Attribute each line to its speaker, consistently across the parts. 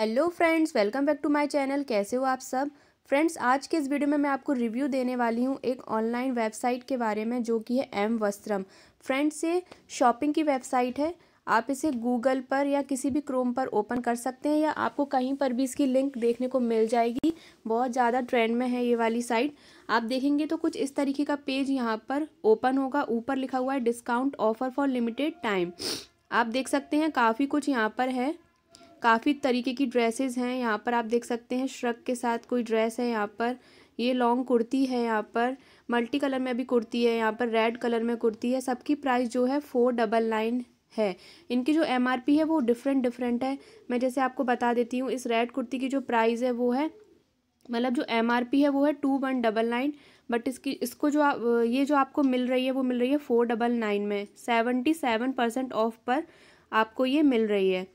Speaker 1: hello friends welcome back to my channel कैसे हो आप सब फ्रेंड्स आज के इस वीडियो में मैं आपको रिव्यू देने वाली हूँ एक ऑनलाइन वेबसाइट के बारे में जो कि है एम वस्त्रम फ्रेंड्स ये शॉपिंग की वेबसाइट है आप इसे गूगल पर या किसी भी क्रोम पर ओपन कर सकते हैं या आपको कहीं पर भी इसकी लिंक देखने को मिल जाएगी बहुत ज़्यादा ट्रेंड में है ये वाली साइट आप देखेंगे तो कुछ इस तरीके का पेज यहाँ पर ओपन होगा ऊपर लिखा हुआ है discount offer for limited time आप देख सकते हैं काफ़ी कुछ यहाँ पर है काफ़ी तरीके की ड्रेसेस हैं यहाँ पर आप देख सकते हैं श्रक के साथ कोई ड्रेस है यहाँ पर ये लॉन्ग कुर्ती है यहाँ पर मल्टी कलर में भी कुर्ती है यहाँ पर रेड कलर में कुर्ती है सबकी प्राइस जो है फोर डबल नाइन है इनकी जो एम है वो डिफरेंट डिफरेंट है मैं जैसे आपको बता देती हूँ इस रेड कुर्ती की जो प्राइज़ है वो है मतलब जो एम है वो है two one double nine but इसकी इसको जो आप ये जो आपको मिल रही है वो मिल रही है फोर डबल नाइन में सेवेंटी सेवन परसेंट ऑफ पर आपको ये मिल रही है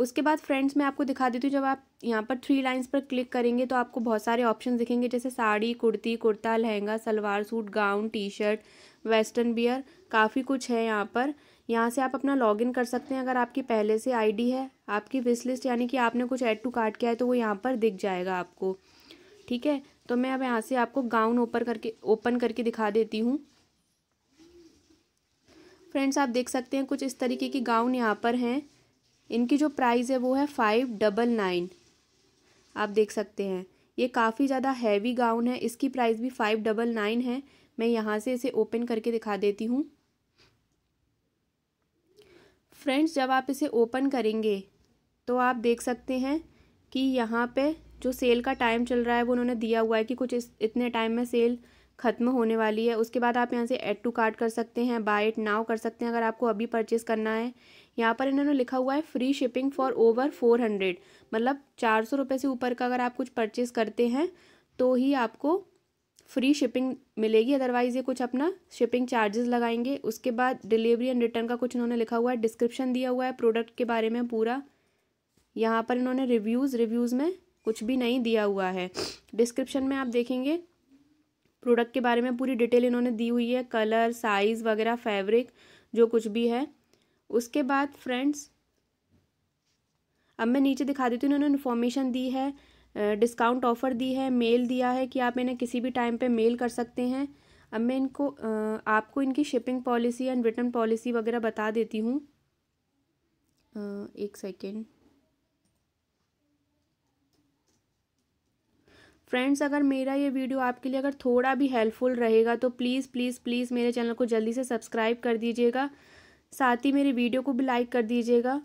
Speaker 1: उसके बाद फ्रेंड्स मैं आपको दिखा देती हूँ जब आप यहाँ पर थ्री लाइंस पर क्लिक करेंगे तो आपको बहुत सारे ऑप्शन दिखेंगे जैसे sari kurti kurta lehenga salwar suit gown T shirt western wear काफ़ी कुछ है यहाँ पर यहाँ से आप अपना लॉगिन कर सकते हैं अगर आपकी पहले से आईडी है आपकी विश लिस्ट यानी कि आपने कुछ ऐड टू कार्ट किया है तो वो यहाँ पर दिख जाएगा आपको ठीक है तो मैं अब यहाँ से आपको गाउन ओपन करके ओपन करके दिखा देती हूँ फ्रेंड्स आप देख सकते हैं कुछ इस तरीके की गाउन यहाँ पर हैं इनकी जो प्राइस है वो है फाइव डबल नाइन आप देख सकते हैं ये काफ़ी ज़्यादा हैवी गाउन है इसकी प्राइस भी फाइव डबल नाइन है मैं यहाँ से इसे ओपन करके दिखा देती हूँ फ्रेंड्स जब आप इसे ओपन करेंगे तो आप देख सकते हैं कि यहाँ पे जो सेल का टाइम चल रहा है वो उन्होंने दिया हुआ है कि कुछ इस इतने टाइम में सेल ख़त्म होने वाली है उसके बाद आप यहाँ से एड टू कार्ट कर सकते हैं बाय इट नाव कर सकते हैं अगर आपको अभी परचेज़ करना है यहाँ पर इन्होंने लिखा हुआ है free shipping for over four hundred मतलब चार सौ रुपये से ऊपर का अगर आप कुछ परचेज़ करते हैं तो ही आपको फ्री शिपिंग मिलेगी अदरवाइज़ ये कुछ अपना शिपिंग चार्जेस लगाएंगे उसके बाद डिलीवरी एंड रिटर्न का कुछ इन्होंने लिखा हुआ है डिस्क्रिप्शन दिया हुआ है प्रोडक्ट के बारे में पूरा यहाँ पर इन्होंने रिव्यूज़ रिव्यूज़ में कुछ भी नहीं दिया हुआ है डिस्क्रिप्शन में आप देखेंगे प्रोडक्ट के बारे में पूरी डिटेल इन्होंने दी हुई है कलर साइज़ वगैरह फैब्रिक जो कुछ भी है उसके बाद फ्रेंड्स अब मैं नीचे दिखा देती हूँ इन्होंने इन्फॉर्मेशन दी है डिस्काउंट ऑफ़र दी है मेल दिया है कि आप इन्हें किसी भी टाइम पे मेल कर सकते हैं अब मैं इनको आपको इनकी shipping policy and return policy वगैरह बता देती हूँ एक सेकेंड फ्रेंड्स अगर मेरा ये वीडियो आपके लिए अगर थोड़ा भी हेल्पफुल रहेगा तो प्लीज़ प्लीज़ प्लीज़ मेरे चैनल को जल्दी से सब्सक्राइब कर दीजिएगा साथ ही मेरे वीडियो को भी लाइक कर दीजिएगा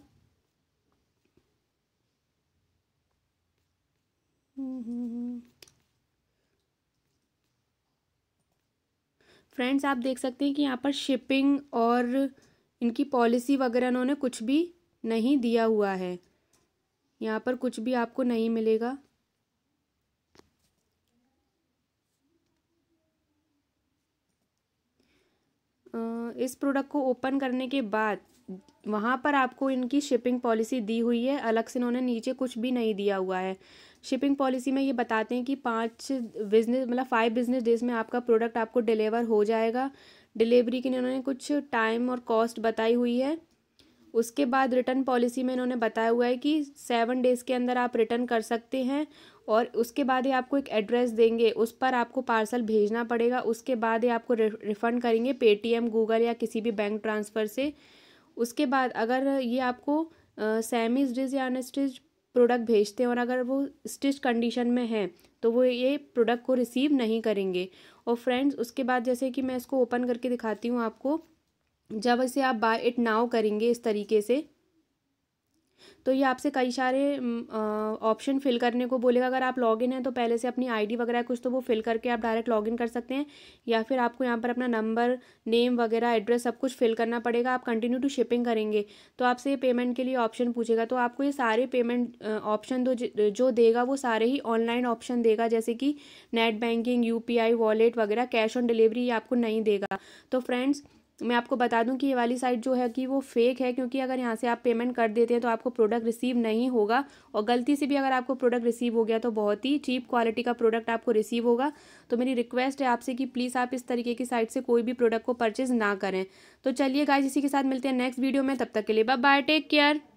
Speaker 1: फ्रेंड्स आप देख सकते हैं कि यहाँ पर शिपिंग और इनकी पॉलिसी वगैरह इन्होंने कुछ भी नहीं दिया हुआ है यहाँ पर कुछ भी आपको नहीं मिलेगा इस प्रोडक्ट को ओपन करने के बाद वहाँ पर आपको इनकी शिपिंग पॉलिसी दी हुई है अलग से इन्होंने नीचे कुछ भी नहीं दिया हुआ है शिपिंग पॉलिसी में ये बताते हैं कि पाँच बिजनेस मतलब फाइव बिजनेस डेज में आपका प्रोडक्ट आपको डिलीवर हो जाएगा डिलीवरी के लिए उन्होंने कुछ टाइम और कॉस्ट बताई हुई है उसके बाद रिटर्न पॉलिसी में इन्होंने बताया हुआ है कि सेवन डेज़ के अंदर आप रिटर्न कर सकते हैं और उसके बाद ही आपको एक एड्रेस देंगे उस पर आपको पार्सल भेजना पड़ेगा उसके बाद ही आपको रिफ़ंड करेंगे पेटीएम गूगल या किसी भी बैंक ट्रांसफ़र से उसके बाद अगर ये आपको सेमी स्टिच या अनस्टिच प्रोडक्ट भेजते हैं और अगर वो स्टिच कंडीशन में है तो वो ये प्रोडक्ट को रिसीव नहीं करेंगे और फ्रेंड्स उसके बाद जैसे कि मैं इसको ओपन करके दिखाती हूँ आपको जब इसे आप बाय इट नाव करेंगे इस तरीके से तो ये आपसे कई सारे ऑप्शन फिल करने को बोलेगा अगर आप लॉगिन हैं तो पहले से अपनी आईडी वगैरह कुछ तो वो फिल करके आप डायरेक्ट लॉगिन कर सकते हैं या फिर आपको यहाँ पर अपना नंबर नेम वगैरह एड्रेस सब कुछ फिल करना पड़ेगा आप कंटिन्यू टू शिपिंग करेंगे तो आपसे ये पेमेंट के लिए ऑप्शन पूछेगा तो आपको ये सारे पेमेंट ऑप्शन दो जो देगा वो सारे ही ऑनलाइन ऑप्शन देगा जैसे कि नेट बैंकिंग यू वॉलेट वगैरह कैश ऑन डिलीवरी ये आपको नहीं देगा तो फ्रेंड्स मैं आपको बता दूं कि ये वाली साइट जो है कि वो फेक है क्योंकि अगर यहाँ से आप पेमेंट कर देते हैं तो आपको प्रोडक्ट रिसीव नहीं होगा और गलती से भी अगर आपको प्रोडक्ट रिसीव हो गया तो बहुत ही चीप क्वालिटी का प्रोडक्ट आपको रिसीव होगा तो मेरी रिक्वेस्ट है आपसे कि प्लीज़ आप इस तरीके की साइट से कोई भी प्रोडक्ट को परचेज़ ना करें तो चलिए गाइज इसी के साथ मिलते हैं नेक्स्ट वीडियो में तब तक के लिए बाय टेक केयर